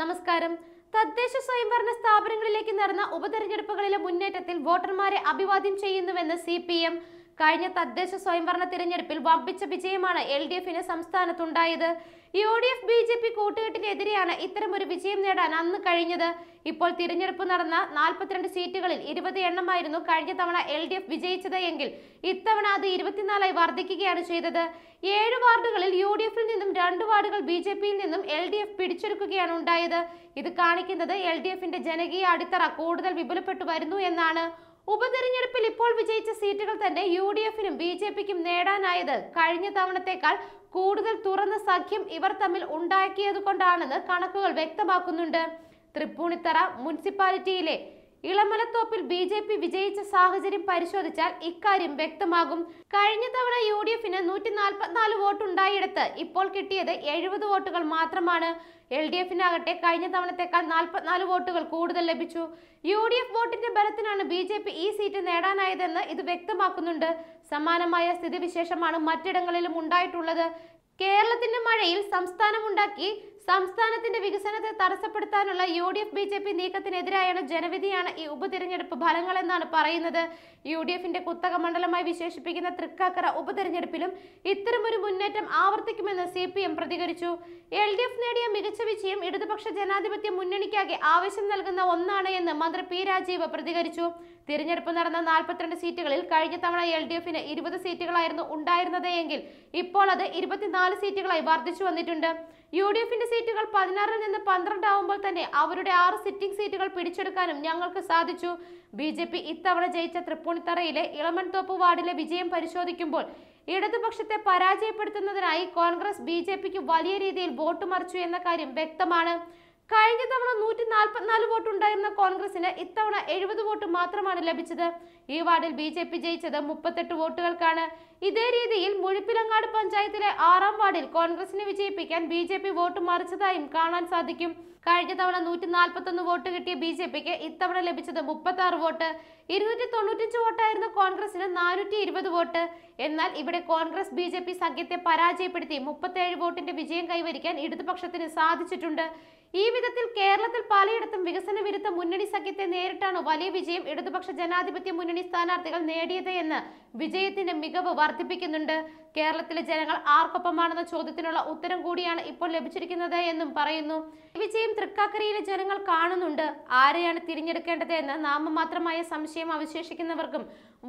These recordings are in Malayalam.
നമസ്കാരം തദ്ദേശ സ്വയംഭരണ സ്ഥാപനങ്ങളിലേക്ക് നടന്ന ഉപതെരഞ്ഞെടുപ്പുകളിലെ മുന്നേറ്റത്തിൽ വോട്ടർമാരെ അഭിവാദ്യം ചെയ്യുന്നുവെന്ന് സി കഴിഞ്ഞ തദ്ദേശ സ്വയംഭരണ തിരഞ്ഞെടുപ്പിൽ വമ്പിച്ച വിജയമാണ് എൽ ഡി എഫിന് സംസ്ഥാനത്തുണ്ടായത് U D F B J P കൂട്ടുകെട്ടിനെതിരെയാണ് ഇത്തരമൊരു വിജയം നേടാൻ അന്ന് കഴിഞ്ഞത് ഇപ്പോൾ തിരഞ്ഞെടുപ്പ് നടന്ന നാൽപ്പത്തിരണ്ട് സീറ്റുകളിൽ ഇരുപത് എണ്ണമായിരുന്നു കഴിഞ്ഞ തവണ എൽ ഡി എഫ് വിജയിച്ചത് എങ്കിൽ ഇത്തവണ അത് ഇരുപത്തിനാലായി വർദ്ധിക്കുകയാണ് ചെയ്തത് ഏഴ് വാർഡുകളിൽ യു ഡി എഫിൽ നിന്നും രണ്ട് വാർഡുകൾ ബി ജെ പിയിൽ നിന്നും എൽ ഡി എഫ് പിടിച്ചെടുക്കുകയാണ് ഉണ്ടായത് ഇത് കാണിക്കുന്നത് എൽ ഡി എഫിന്റെ ജനകീയ അടിത്തറ കൂടുതൽ വിപുലപ്പെട്ടു വരുന്നു എന്നാണ് ഉപതെരഞ്ഞെടുപ്പിൽ ഇപ്പോൾ വിജയിച്ച സീറ്റുകൾ തന്നെ യു ഡി എഫിനും ബി ജെ പിക്കും നേടാനായത് കഴിഞ്ഞ തവണത്തേക്കാൾ കൂടുതൽ തുറന്ന സഖ്യം ഇവർ തമ്മിൽ ഉണ്ടാക്കിയതുകൊണ്ടാണെന്ന് കണക്കുകൾ വ്യക്തമാക്കുന്നുണ്ട് തൃപ്പൂണിത്തറ മുനിസിപ്പാലിറ്റിയിലെ ഇളമലത്തോപ്പിൽ ബി ജെ പി വിജയിച്ച സാഹചര്യം പരിശോധിച്ചാൽ ഇക്കാര്യം വ്യക്തമാകും കഴിഞ്ഞ തവണ യു ഡി എഫിന് നൂറ്റി നാൽപ്പത്തിനാല് വോട്ടുണ്ടായിടത്ത് ഇപ്പോൾ കിട്ടിയത് എഴുപത് വോട്ടുകൾ മാത്രമാണ് എൽ ഡി എഫിനാകട്ടെ കഴിഞ്ഞ തവണത്തേക്കാൾ നാൽപ്പത്തിനാല് വോട്ടുകൾ കൂടുതൽ ലഭിച്ചു യു ഡി എഫ് വോട്ടിന്റെ ബലത്തിനാണ് ബി ജെ പി ഈ സീറ്റ് നേടാനായതെന്ന് ഇത് വ്യക്തമാക്കുന്നുണ്ട് സമാനമായ സ്ഥിതിവിശേഷമാണ് മറ്റിടങ്ങളിലും ഉണ്ടായിട്ടുള്ളത് കേരളത്തിന്റെ മഴയിൽ സംസ്ഥാനമുണ്ടാക്കി സംസ്ഥാനത്തിന്റെ വികസനത്തെ തടസ്സപ്പെടുത്താനുള്ള U D F B J P നീക്കത്തിനെതിരായാണ് ജനവിധിയാണ് ഈ ഉപതിരഞ്ഞെടുപ്പ് ഫലങ്ങൾ എന്നാണ് പറയുന്നത് യു ഡി എഫിന്റെ കുത്തക മണ്ഡലമായി വിശേഷിപ്പിക്കുന്ന തൃക്കാക്കര ഉപതെരഞ്ഞെടുപ്പിലും ഇത്തരമൊരു മുന്നേറ്റം ആവർത്തിക്കുമെന്ന് സി പി എം പ്രതികരിച്ചു എൽ ഡി എഫ് നേടിയ മികച്ച വിജയം ഇടതുപക്ഷ ജനാധിപത്യ മുന്നണിക്കാകെ ആവശ്യം നൽകുന്ന ഒന്നാണ് എന്ന് മന്ത്രി പി രാജീവ് പ്രതികരിച്ചു തിരഞ്ഞെടുപ്പ് നടന്ന നാൽപ്പത്തിരണ്ട് സീറ്റുകളിൽ കഴിഞ്ഞ തവണ എൽ ഡി എഫിന് ഇരുപത് സീറ്റുകളായിരുന്നു ഉണ്ടായിരുന്നത് എങ്കിൽ ഇപ്പോൾ അത് ഇരുപത്തിനാല് സീറ്റുകളായി വർദ്ധിച്ചു വന്നിട്ടുണ്ട് യു ഡി എഫിന്റെ സീറ്റുകൾ പതിനാറിൽ നിന്ന് പന്ത്രണ്ട് ആവുമ്പോൾ തന്നെ അവരുടെ ആറ് സിറ്റിംഗ് സീറ്റുകൾ പിടിച്ചെടുക്കാനും ഞങ്ങൾക്ക് സാധിച്ചു ബി ജെ പി ഇത്തവണ ജയിച്ച തൃപ്പൂണിത്തറയിലെ ഇളമൺതോപ്പ് വാർഡിലെ വിജയം പരിശോധിക്കുമ്പോൾ ഇടതുപക്ഷത്തെ പരാജയപ്പെടുത്തുന്നതിനായി കോൺഗ്രസ് ബി വലിയ രീതിയിൽ വോട്ട് മറിച്ചു എന്ന കാര്യം വ്യക്തമാണ് കഴിഞ്ഞ നാൽപ്പത്തിനാല് വോട്ട് ഉണ്ടായിരുന്ന കോൺഗ്രസിന് ഇത്തവണ എഴുപത് വോട്ട് മാത്രമാണ് ലഭിച്ചത് ഈ വാർഡിൽ ബി ജെ പി ജയിച്ചത് മുപ്പത്തെട്ട് വോട്ടുകൾക്കാണ് ഇതേ രീതിയിൽ മുഴുപ്പിലങ്ങാട് പഞ്ചായത്തിലെ ആറാം വാർഡിൽ കോൺഗ്രസിനെ വിജയിപ്പിക്കാൻ ബി ജെ പി വോട്ട് മറിച്ചതായും കാണാൻ സാധിക്കും കഴിഞ്ഞ തവണ നൂറ്റി ഒന്ന് വോട്ട് കിട്ടിയ ബി ജെ പിക്ക് ഇത്തവണ ലഭിച്ചത് മുപ്പത്തി ആറ് വോട്ട് ഇരുന്നൂറ്റി തൊണ്ണൂറ്റഞ്ച് വോട്ടായിരുന്ന കോൺഗ്രസിന് നാനൂറ്റി ഇരുപത് വോട്ട് എന്നാൽ ഇവിടെ കോൺഗ്രസ് ബി ജെ പി സഖ്യത്തെ പരാജയപ്പെടുത്തി മുപ്പത്തേഴ് വോട്ടിന്റെ വിജയം കൈവരിക്കാൻ ഇടതുപക്ഷത്തിന് സാധിച്ചിട്ടുണ്ട് ഈ വിധത്തിൽ കേരളത്തിൽ പലയിടത്തും വികസന വിരുദ്ധ മുന്നണി സഖ്യത്തെ നേരിട്ടാണ് വലിയ വിജയം ഇടതുപക്ഷ ജനാധിപത്യ മുന്നണി സ്ഥാനാർത്ഥികൾ നേടിയത് എന്ന് വിജയത്തിന്റെ മികവ് വർദ്ധിപ്പിക്കുന്നുണ്ട് കേരളത്തിലെ ജനങ്ങൾ ആർക്കൊപ്പമാണെന്ന ചോദ്യത്തിനുള്ള ഉത്തരം കൂടിയാണ് ഇപ്പോൾ ലഭിച്ചിരിക്കുന്നത് എന്നും പറയുന്നു വിജയം തൃക്കാക്കരയിലെ ജനങ്ങൾ കാണുന്നുണ്ട് ആരെയാണ് തിരഞ്ഞെടുക്കേണ്ടത് എന്ന് നാമമാത്രമായ സംശയം അവശേഷിക്കുന്നവർക്കും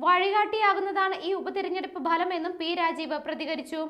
വഴികാട്ടിയാകുന്നതാണ് ഈ ഉപതിരഞ്ഞെടുപ്പ് ഫലമെന്നും പി രാജീവ് പ്രതികരിച്ചു